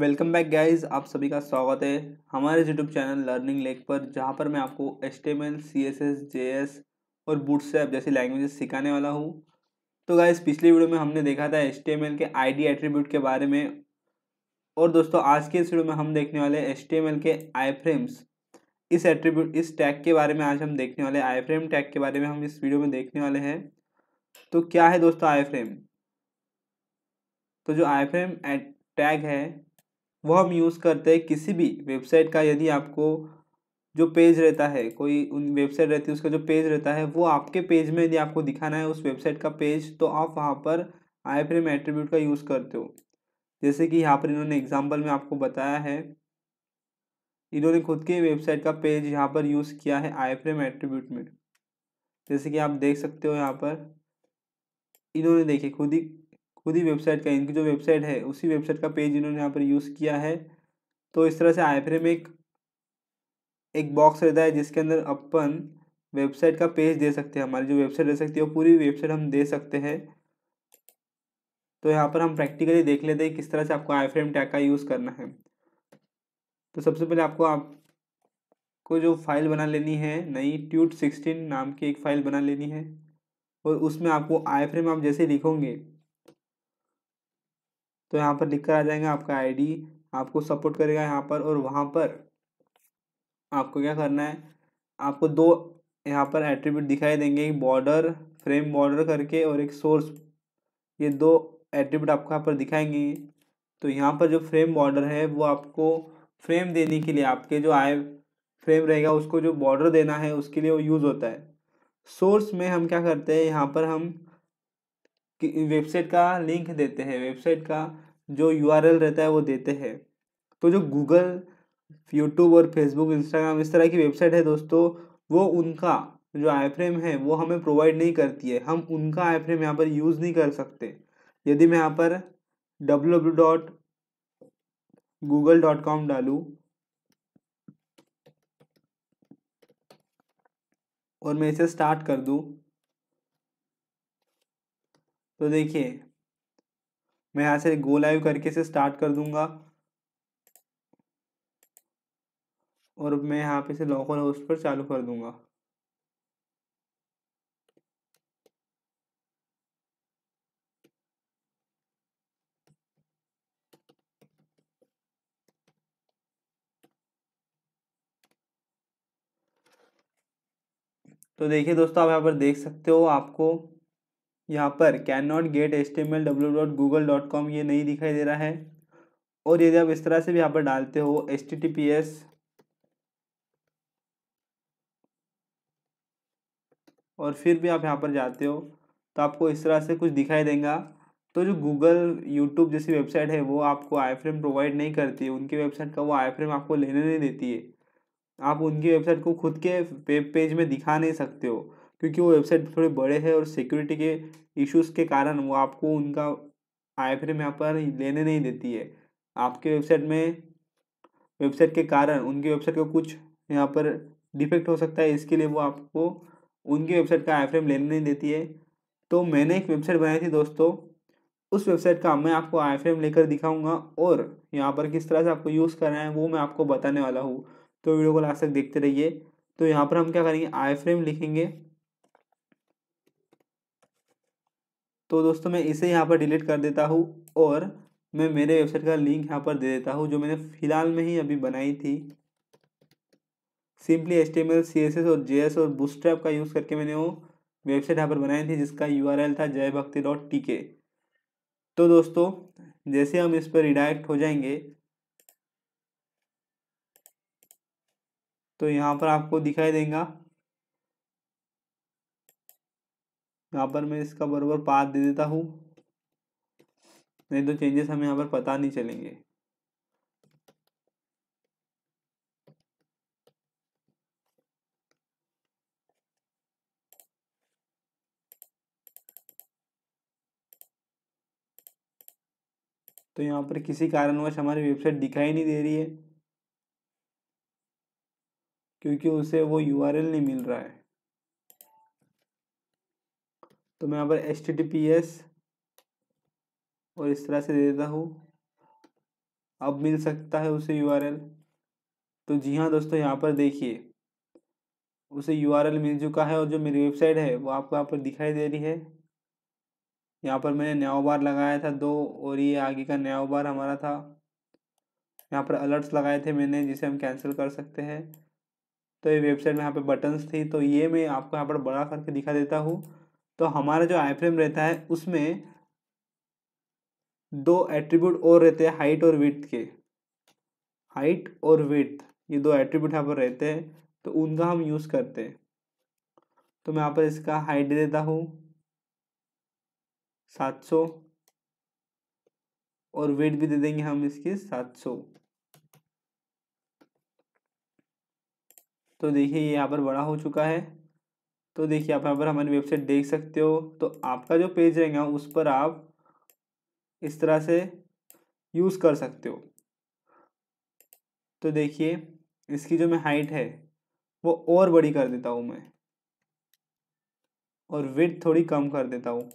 welcome back guys आप सभी का स्वागत है हमारे यूट्यूब चैनल लर्निंग लेक पर जहाँ पर मैं आपको H T M L C S S J S और बूटस्ट्रैप जैसी लैंग्वेजेस सिखाने वाला हूँ तो गाइज पिछले वीडियो में हमने देखा था एस टी एम एल के आई डी एट्रीब्यूट के बारे में और दोस्तों आज के इस वीडियो में हम देखने वाले एच टी एम एल के आई फ्रेम्स इस एट्रीब्यूट इस टैग के बारे में आज हम देखने वाले आई फ्रेम टैग के बारे में हम इस वीडियो में देखने वाले हैं तो क्या है दोस्तों आई फ्रेम तो जो आई फ्रेम टैग है वो हम यूज़ करते हैं किसी भी वेबसाइट का यदि आपको जो पेज रहता है कोई उन वेबसाइट रहती है उसका जो पेज रहता है वो आपके पेज में यदि आपको दिखाना है उस वेबसाइट का पेज तो आप वहाँ पर आई फ्रेम एट्रीब्यूट का यूज़ करते हो जैसे कि यहाँ पर इन्होंने एग्जाम्पल में आपको बताया है इन्होंने खुद के वेबसाइट का पेज यहाँ पर यूज़ किया है आई फ्रेम एट्रीब्यूट में जैसे कि आप देख सकते हो यहाँ पर इन्होंने देखिए खुद ही खुद ही वेबसाइट का इनकी जो वेबसाइट है उसी वेबसाइट का पेज इन्होंने यहाँ पर यूज़ किया है तो इस तरह से आई फ्रेम एक एक बॉक्स रहता है जिसके अंदर अपन वेबसाइट का पेज दे सकते हैं हमारी जो वेबसाइट रह सकती है वो पूरी वेबसाइट हम दे सकते हैं तो यहाँ पर हम प्रैक्टिकली देख लेते हैं किस तरह से आपको आई फ्रेम टैग का यूज़ करना है तो सबसे पहले आपको आपको जो फाइल बना लेनी है नई ट्यूट सिक्सटीन नाम की एक फ़ाइल बना लेनी है और उसमें आपको आई फ्रेम आप जैसे लिखोगे तो यहाँ पर लिख कर आ जाएगा आपका आईडी आपको सपोर्ट करेगा यहाँ पर और वहाँ पर आपको क्या करना है आपको दो यहाँ पर एट्रीब्यूट दिखाई देंगे एक बॉर्डर फ्रेम बॉर्डर करके और एक सोर्स ये दो एट्रीब्यूट आपको यहाँ पर दिखाएंगे तो यहाँ पर जो फ्रेम बॉर्डर है वो आपको फ्रेम देने के लिए आपके जो आए फ्रेम रहेगा उसको जो बॉर्डर देना है उसके लिए वो यूज़ होता है सोर्स में हम क्या करते हैं यहाँ पर हम वेबसाइट का लिंक देते हैं वेबसाइट का जो यू रहता है वो देते हैं तो जो गूगल यूट्यूब और फेसबुक इंस्टाग्राम इस तरह की वेबसाइट है दोस्तों वो उनका जो आई फ्रेम है वो हमें प्रोवाइड नहीं करती है हम उनका आई फ्रेम यहाँ पर यूज़ नहीं कर सकते यदि मैं यहाँ पर W W dot Google dot com डालूँ और मैं इसे स्टार्ट कर दूँ तो देखिए मैं यहाँ से गो लाइव करके से स्टार्ट कर दूंगा और मैं यहाँ पे से लोकल होस्ट पर चालू कर दूंगा तो देखिए दोस्तों आप यहाँ पर देख सकते हो आपको यहाँ पर can not get S T M L W dot Google dot com ये नहीं दिखाई दे रहा है और यदि आप इस तरह से भी यहाँ पर डालते हो H T T P S और फिर भी आप यहाँ पर जाते हो तो आपको इस तरह से कुछ दिखाई देगा तो जो गूगल यूट्यूब जैसी वेबसाइट है वो आपको आई फ्रेम प्रोवाइड नहीं करती है उनकी वेबसाइट का वो आई फ्रेम आपको लेने नहीं देती है आप उनकी वेबसाइट को खुद के वेब पेज में दिखा नहीं सकते हो क्योंकि वो वेबसाइट थोड़े बड़े हैं और सिक्योरिटी के इश्यूज़ के कारण वो आपको उनका आई फ्रेम यहाँ पर लेने नहीं देती है आपके वेबसाइट में वेबसाइट के कारण उनकी वेबसाइट का कुछ यहाँ पर डिफेक्ट हो सकता है इसके लिए वो आपको उनकी वेबसाइट का आई फ्रेम लेने नहीं देती है तो मैंने एक वेबसाइट बनाई थी दोस्तों उस वेबसाइट का मैं आपको आई फ्रेम लेकर दिखाऊंगा और यहाँ पर किस तरह से आपको यूज़ करना है वो मैं आपको बताने वाला हूँ तो वीडियो को लास्ट तक देखते रहिए तो यहाँ पर हम क्या करेंगे आई फ्रेम लिखेंगे तो दोस्तों मैं इसे यहाँ पर डिलीट कर देता हूँ और मैं मेरे वेबसाइट का लिंक यहाँ पर दे देता हूँ जो मैंने फ़िलहाल में ही अभी बनाई थी सिंपली एच टी और जे और बूस्ट्रैप का यूज़ करके मैंने वो वेबसाइट यहाँ पर बनाई थी जिसका यू था जय भक्ति डॉट टी के तो दोस्तों जैसे हम इस पर रिडायरेक्ट हो जाएंगे तो यहाँ पर आपको दिखाई देगा यहाँ पर मैं इसका बराबर पात दे देता हूँ नहीं तो चेंजेस हमें यहाँ पर पता नहीं चलेंगे तो यहाँ पर किसी कारणवश हमारी वेबसाइट दिखाई नहीं दे रही है क्योंकि उसे वो यूआरएल नहीं मिल रहा है तो मैं यहाँ पर H T T P S और इस तरह से दे देता हूँ अब मिल सकता है उसे यू आर एल तो जी हाँ दोस्तों यहाँ पर देखिए उसे यू आर एल मिल चुका है और जो मेरी वेबसाइट है वो आपको यहाँ पर दिखाई दे रही है यहाँ पर मैंने नया बार लगाया था दो और ये आगे का नया बार हमारा था यहाँ पर अलर्ट्स लगाए थे मैंने जिसे हम कैंसिल कर सकते हैं तो ये वेबसाइट में यहाँ पर बटन्स थी तो ये मैं आपको यहाँ पर बड़ा करके दिखा देता हूँ तो हमारा जो आई फ्रेम रहता है उसमें दो एट्रीब्यूट और रहते हैं हाइट और विथ के हाइट और विथ ये दो एट्रीब्यूट यहाँ पर रहते हैं तो उनका हम यूज़ करते हैं तो मैं यहाँ पर इसका हाइट दे देता हूँ सात सौ और वेट भी दे देंगे हम इसकी सात सौ तो देखिए ये यहाँ पर बड़ा हो चुका है तो देखिए आप यहाँ पर हमारी वेबसाइट देख सकते हो तो आपका जो पेज रहेगा उस पर आप इस तरह से यूज़ कर सकते हो तो देखिए इसकी जो मैं हाइट है वो और बड़ी कर देता हूँ मैं और विथ थोड़ी कम कर देता हूँ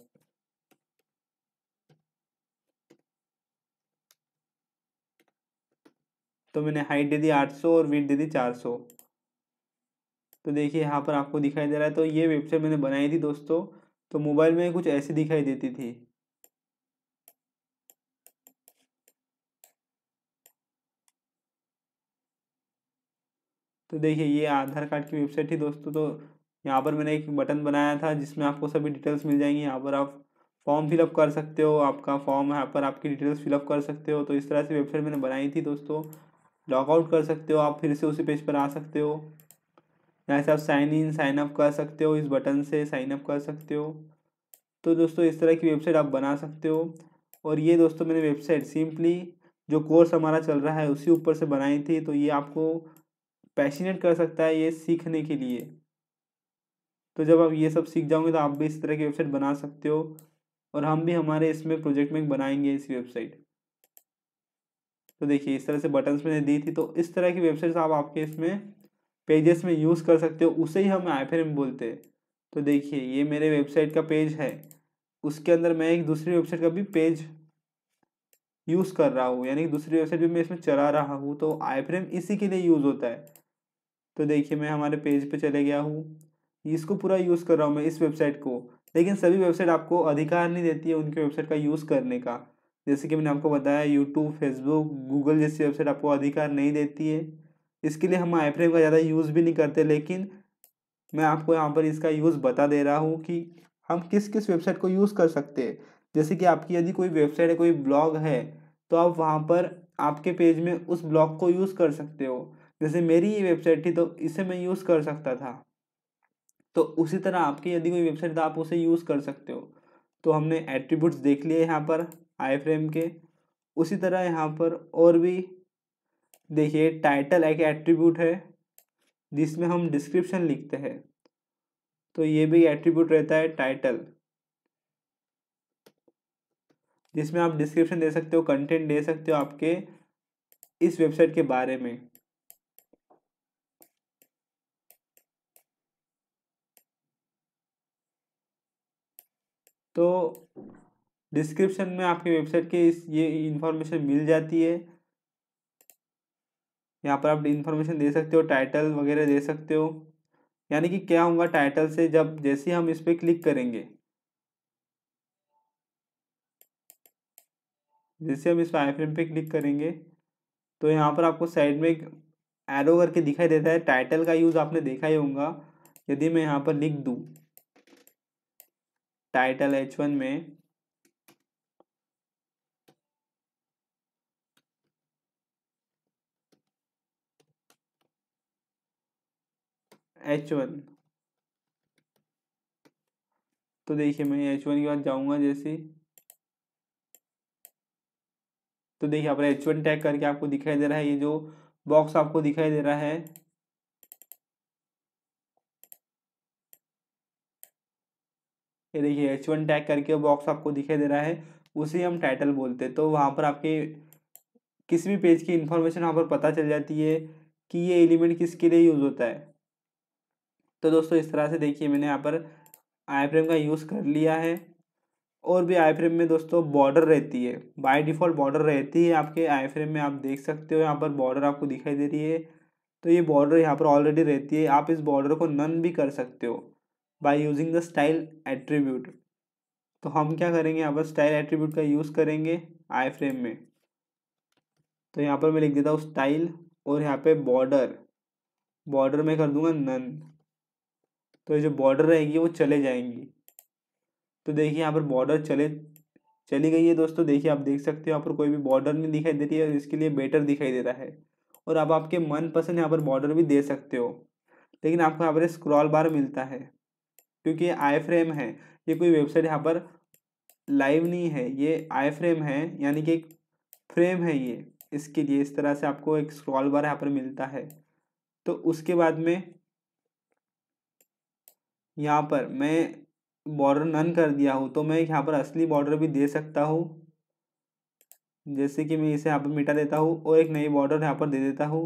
तो मैंने हाइट दे दी 800 और वेट दे दी 400 तो देखिए यहाँ पर आपको दिखाई दे रहा है तो ये वेबसाइट मैंने बनाई थी दोस्तों तो मोबाइल में कुछ ऐसी दिखाई देती थी तो देखिए ये आधार कार्ड की वेबसाइट थी दोस्तों तो यहाँ पर मैंने एक बटन बनाया था जिसमें आपको सभी डिटेल्स मिल जाएंगी यहाँ पर आप फॉर्म फिलअप कर सकते हो आपका फॉर्म यहाँ पर आपकी डिटेल्स फिलअप कर सकते हो तो इस तरह से वेबसाइट मैंने बनाई थी दोस्तों लॉगआउट कर सकते हो आप फिर से उसी पेज पर आ सकते हो यहाँ से आप साइन इन साइन अप कर सकते हो इस बटन से साइन अप कर सकते हो तो दोस्तों इस तरह की वेबसाइट आप बना सकते हो और ये दोस्तों मैंने वेबसाइट सिंपली जो कोर्स हमारा चल रहा है उसी ऊपर से बनाई थी तो ये आपको पैशनेट कर सकता है ये सीखने के लिए तो जब आप ये सब सीख जाओगे तो आप भी इस तरह की वेबसाइट बना सकते हो और हम भी हमारे इसमें प्रोजेक्ट में बनाएंगे इस वेबसाइट तो देखिए इस तरह से बटन्स मैंने दी थी तो इस तरह की वेबसाइट्स आप आपके इसमें पेजेस में यूज़ कर सकते हो उसे ही हम आई फ्रेम बोलते हैं तो देखिए ये मेरे वेबसाइट का पेज है उसके अंदर मैं एक दूसरी वेबसाइट का भी पेज यूज़ कर रहा हूँ यानी कि दूसरी वेबसाइट भी मैं इसमें चला रहा हूँ तो आई फ्रेम इसी के लिए यूज़ होता है तो देखिए मैं हमारे पेज पे चले गया हूँ इसको पूरा यूज़ कर रहा हूँ मैं इस वेबसाइट को लेकिन सभी वेबसाइट आपको अधिकार नहीं देती है उनकी वेबसाइट का यूज़ करने का जैसे कि मैंने आपको बताया यूट्यूब फेसबुक गूगल जैसी वेबसाइट आपको अधिकार नहीं देती है इसके लिए हम आई फ्रेम का ज़्यादा यूज़ भी नहीं करते लेकिन मैं आपको यहाँ पर इसका यूज़ बता दे रहा हूँ कि हम किस किस वेबसाइट को यूज़ कर सकते हैं जैसे कि आपकी यदि कोई वेबसाइट है कोई ब्लॉग है तो आप वहाँ पर आपके पेज में उस ब्लॉग को यूज़ कर सकते हो जैसे मेरी ये वेबसाइट थी तो इसे मैं यूज़ कर सकता था तो उसी तरह आपकी यदि कोई वेबसाइट था आप उसे यूज़ कर सकते हो तो हमने एट्रीब्यूट्स देख लिए यहाँ पर आई फ्रेम के उसी तरह यहाँ पर और भी देखिए टाइटल एक एट्रीब्यूट है जिसमें हम डिस्क्रिप्शन लिखते हैं तो ये भी एट्रीब्यूट रहता है टाइटल जिसमें आप डिस्क्रिप्शन दे सकते हो कंटेंट दे सकते हो आपके इस वेबसाइट के बारे में तो डिस्क्रिप्शन में आपके वेबसाइट के इस ये इन्फॉर्मेशन मिल जाती है यहाँ पर आप इन्फॉर्मेशन दे सकते हो टाइटल वगैरह दे सकते हो यानी कि क्या होगा टाइटल से जब जैसे हम इस पर क्लिक करेंगे जैसे हम इस आई फ्रेम पर क्लिक करेंगे तो यहाँ पर आपको साइड में एक एरो करके दिखाई देता है टाइटल का यूज़ आपने देखा ही होगा यदि मैं यहाँ पर लिख दूँ टाइटल एच वन में एच वन तो देखिए मैं एच वन के बाद जाऊंगा जैसे तो देखिए आप एच वन टैग करके आपको दिखाई दे रहा है ये जो बॉक्स आपको दिखाई दे रहा है ये देखिए एच वन टैग करके बॉक्स आपको दिखाई दे रहा है उसे हम टाइटल बोलते हैं तो वहां पर आपके किसी भी पेज की इंफॉर्मेशन वहां पर पता चल जाती है कि ये एलिमेंट किसके लिए यूज़ होता है तो दोस्तों इस तरह से देखिए मैंने यहाँ पर आई फ्रेम का यूज़ कर लिया है और भी आई फ्रेम में दोस्तों बॉर्डर रहती है बाय डिफ़ॉल्ट बॉर्डर रहती है आपके आई फ्रेम में आप देख सकते हो यहाँ पर बॉर्डर आपको दिखाई दे रही है तो ये बॉर्डर यहाँ पर ऑलरेडी रहती है आप इस बॉर्डर को नन भी कर सकते हो by using the style attribute तो हम क्या करेंगे यहाँ पर स्टाइल एट्रीब्यूट का यूज़ करेंगे आई फ्रेम में तो यहाँ पर मैं लिख देता हूँ स्टाइल और यहाँ पर बॉर्डर बॉर्डर में कर दूँगा नन तो ये जो बॉर्डर रहेगी वो चले जाएंगी तो देखिए यहाँ पर बॉर्डर चले चली गई है दोस्तों देखिए आप देख सकते हो यहाँ पर कोई भी बॉर्डर नहीं दिखाई दे रही है और इसके लिए बेटर दिखाई दे रहा है और आप आपके मन पसंद यहाँ पर बॉर्डर भी दे सकते हो लेकिन आपको यहाँ पर स्क्रॉल बार मिलता है क्योंकि ये आई फ्रेम है ये कोई वेबसाइट यहाँ पर लाइव नहीं है ये आई फ्रेम है यानी कि एक फ्रेम है ये इसके लिए इस तरह से आपको एक स्क्रॉल बार यहाँ पर मिलता है तो उसके बाद में यहाँ पर मैं बॉर्डर नन कर दिया हूँ तो मैं यहाँ पर असली बॉर्डर भी दे सकता हूँ जैसे कि मैं इसे यहाँ पर मिटा देता हूँ और एक नई बॉर्डर यहाँ पर दे देता हूँ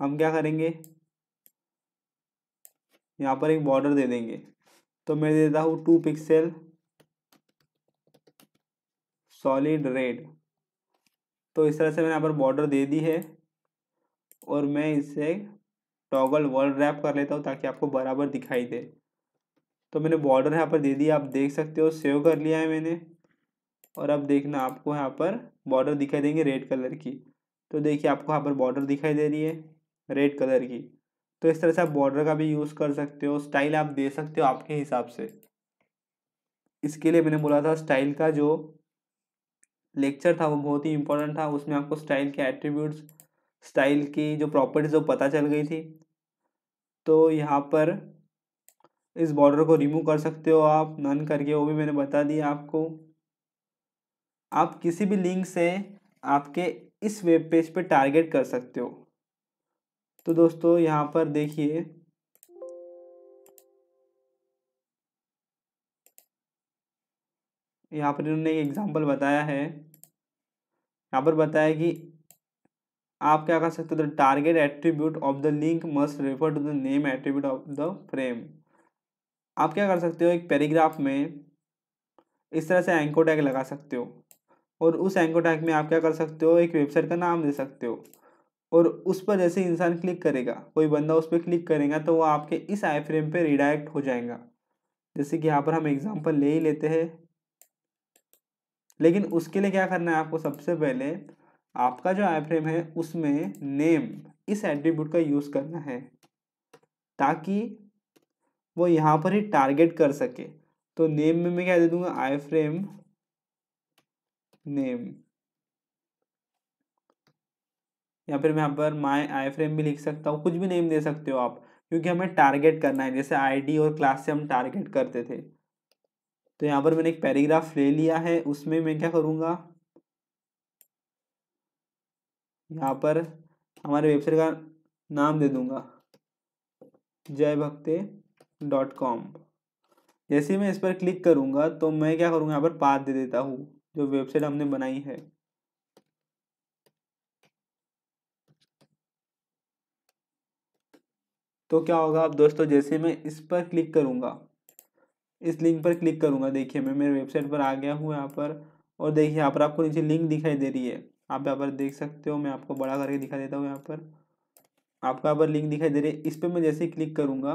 हम क्या करेंगे यहाँ पर एक बॉर्डर दे देंगे तो मैं दे देता हूँ टू पिक्सल सॉलिड रेड तो इस तरह से मैंने यहाँ पर बॉर्डर दे दी है और मैं इसे टॉगल वर्ल्ड रैप कर लेता हूँ ताकि आपको बराबर दिखाई दे तो मैंने बॉर्डर यहाँ पर दे दिया आप देख सकते हो सेव कर लिया है मैंने और अब देखना आपको यहाँ पर बॉर्डर दिखाई देंगे रेड कलर की तो देखिए आपको यहाँ पर बॉर्डर दिखाई दे रही है रेड कलर की तो इस तरह से आप बॉर्डर का भी यूज़ कर सकते हो स्टाइल आप दे सकते हो आपके हिसाब से इसके लिए मैंने बोला था स्टाइल का जो लेक्चर था वो बहुत ही इंपॉर्टेंट था उसमें आपको स्टाइल के एट्रीब्यूट्स स्टाइल की जो प्रॉपर्टीज़ वो पता चल गई थी तो यहाँ पर इस बॉर्डर को रिमूव कर सकते हो आप नन करके वो भी मैंने बता दिया आपको आप किसी भी लिंक से आपके इस वेब पेज पे टारगेट कर सकते हो तो दोस्तों यहाँ पर देखिए यहाँ पर इन्होंने एक एग्जांपल बताया है यहाँ पर बताया कि आप क्या कर सकते हो the target attribute of the link must refer to the name attribute of the frame आप क्या कर सकते हो एक पैराग्राफ में इस तरह से एंको टैग लगा सकते हो और उस एंको टैग में आप क्या कर सकते हो एक वेबसाइट का नाम दे सकते हो और उस पर जैसे इंसान क्लिक करेगा कोई बंदा उस पर क्लिक करेगा तो वो आपके इस आई फ्रेम पर रिडायरेक्ट हो जाएगा जैसे कि यहाँ पर हम एग्ज़ाम्पल ले ही लेते हैं लेकिन उसके लिए क्या करना है आपको सबसे पहले आपका जो आई फ्रेम है उसमें नेम इस एट्रीब्यूट का यूज़ करना है ताकि वो यहाँ पर ही टारगेट कर सके तो नेम में मैं क्या दे दूंगा आई फ्रेम नेम या फिर मैं यहाँ पर माई आई फ्रेम भी लिख सकता हूँ कुछ भी नेम दे सकते हो आप क्योंकि हमें टारगेट करना है जैसे आईडी और क्लास से हम टारगेट करते थे तो यहाँ पर मैंने एक पैराग्राफ ले लिया है उसमें मैं क्या करूँगा यहाँ पर हमारे वेबसाइट का नाम दे दूंगा जय भक्ते डॉट कॉम जैसे मैं इस पर क्लिक करूँगा तो मैं क्या करूँगा यहाँ पर पाथ दे देता हूँ जो वेबसाइट हमने बनाई है तो क्या होगा अब दोस्तों जैसे मैं इस पर क्लिक करूँगा इस लिंक पर क्लिक करूँगा देखिए मैं मेरे वेबसाइट पर आ गया हूँ यहाँ पर और देखिए यहाँ पर आपको नीचे लिंक दिखाई दे रही है आप यहाँ पर देख सकते हो मैं आपको बड़ा करके दिखा देता हूँ यहाँ पर आपको यहाँ पर लिंक दिखाई दे रही है इस पर मैं जैसे क्लिक करूँगा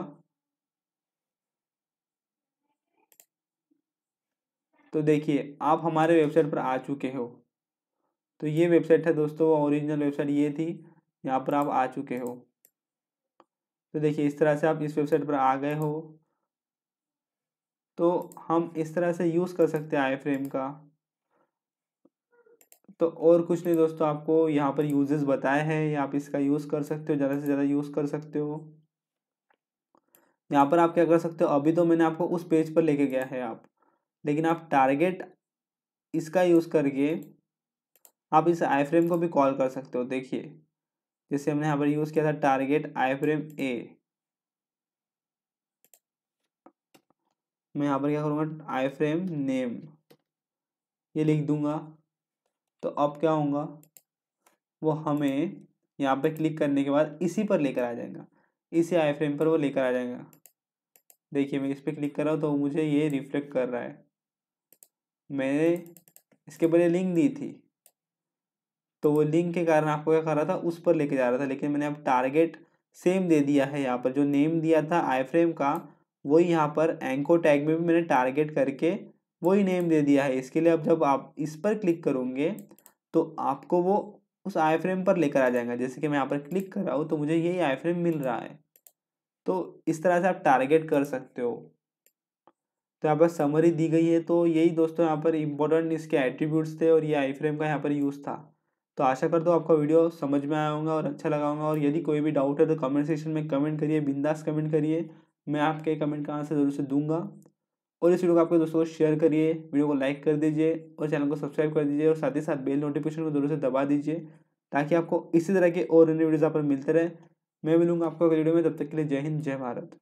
तो देखिए आप हमारे वेबसाइट पर आ चुके हो तो ये वेबसाइट है दोस्तों ओरिजिनल वेबसाइट ये थी यहाँ पर आप आ चुके हो तो देखिए इस तरह से आप इस वेबसाइट पर आ गए हो तो हम इस तरह से यूज़ कर सकते हैं आई फ्रेम का तो और कुछ नहीं दोस्तों आपको यहाँ पर यूजेस बताए हैं आप इसका यूज़ कर सकते हो ज़्यादा से ज़्यादा यूज़ कर सकते हो यहाँ पर आप क्या कर सकते हो अभी तो मैंने आपको उस पेज पर लेके गया है आप लेकिन आप टारगेट इसका यूज़ करके आप इस आई फ्रेम को भी कॉल कर सकते हो देखिए जैसे हमने यहाँ पर यूज़ किया था टारगेट आई फ्रेम ए मैं यहाँ पर क्या करूँगा आई फ्रेम नेम ये लिख दूंगा तो अब क्या होगा वो हमें यहाँ पे क्लिक करने के बाद इसी पर लेकर आ जाएगा इसी आई फ्रेम पर वो लेकर आ जाएगा देखिए मैं इस पर क्लिक कर रहा हूँ तो मुझे ये रिफ्लेक्ट कर रहा है मैंने इसके पहले लिंक दी थी तो वो लिंक के कारण आपको क्या कर रहा था उस पर लेके जा रहा था लेकिन मैंने अब टारगेट सेम दे दिया है यहाँ पर जो नेम दिया था आई फ्रेम का वही यहाँ पर एंको टैग में भी मैंने टारगेट करके वही नेम दे दिया है इसके लिए अब जब आप इस पर क्लिक करोगे तो आपको वो उस आई फ्रेम पर लेकर आ जाएगा जैसे कि मैं यहाँ पर क्लिक कर रहा हूँ तो मुझे यही आई फ्रेम मिल रहा है तो इस तरह से आप टारगेट कर सकते हो तो यहाँ पर समरी दी गई है तो यही दोस्तों यहाँ पर इम्पोर्टेंट इसके एट्रीब्यूट्स थे और ये आई फ्रेम का यहाँ पर यूज़ था तो आशा करता हूँ आपका वीडियो समझ में आया होगा और अच्छा लगा होगा और यदि कोई भी डाउट है तो कमेंट सेक्शन में कमेंट करिए बिंदास कमेंट करिए मैं आपके कमेंट का आंसर ज़रूर से दूंगा और इस वीडियो को आपके दोस्तों को शेयर करिए वीडियो को लाइक कर दीजिए और चैनल को सब्सक्राइब कर दीजिए और साथ ही साथ बेल नोटिफिकेशन को जरूर से दबा दीजिए ताकि आपको इसी तरह के और अन्य वीडियोज़ आप मिलते रहे मैं मिलूंगा आपको अगले वीडियो में तब तक के लिए जय हिंद जय भारत